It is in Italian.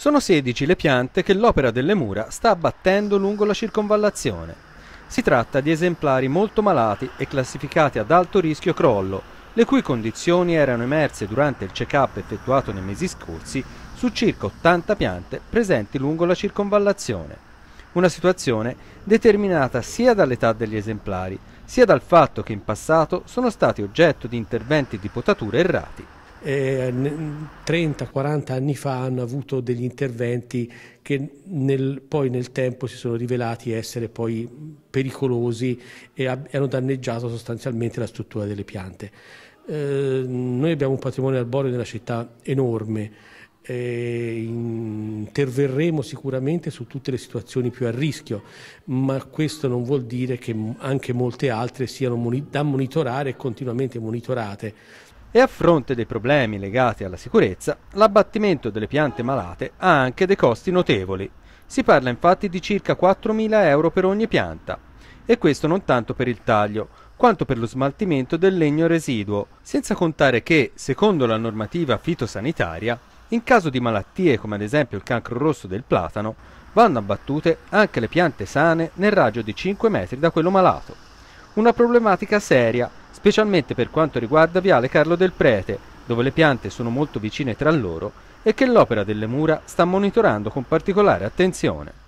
Sono 16 le piante che l'opera delle mura sta abbattendo lungo la circonvallazione. Si tratta di esemplari molto malati e classificati ad alto rischio crollo, le cui condizioni erano emerse durante il check-up effettuato nei mesi scorsi su circa 80 piante presenti lungo la circonvallazione. Una situazione determinata sia dall'età degli esemplari, sia dal fatto che in passato sono stati oggetto di interventi di potatura errati eh, 30-40 anni fa hanno avuto degli interventi che nel, poi nel tempo si sono rivelati essere poi pericolosi e hanno danneggiato sostanzialmente la struttura delle piante. Eh, noi abbiamo un patrimonio arboreo nella città enorme, eh, interverremo sicuramente su tutte le situazioni più a rischio, ma questo non vuol dire che anche molte altre siano da monitorare e continuamente monitorate. E a fronte dei problemi legati alla sicurezza, l'abbattimento delle piante malate ha anche dei costi notevoli. Si parla infatti di circa 4.000 euro per ogni pianta, e questo non tanto per il taglio, quanto per lo smaltimento del legno residuo, senza contare che, secondo la normativa fitosanitaria, in caso di malattie come ad esempio il cancro rosso del platano, vanno abbattute anche le piante sane nel raggio di 5 metri da quello malato. Una problematica seria specialmente per quanto riguarda Viale Carlo del Prete, dove le piante sono molto vicine tra loro e che l'opera delle mura sta monitorando con particolare attenzione.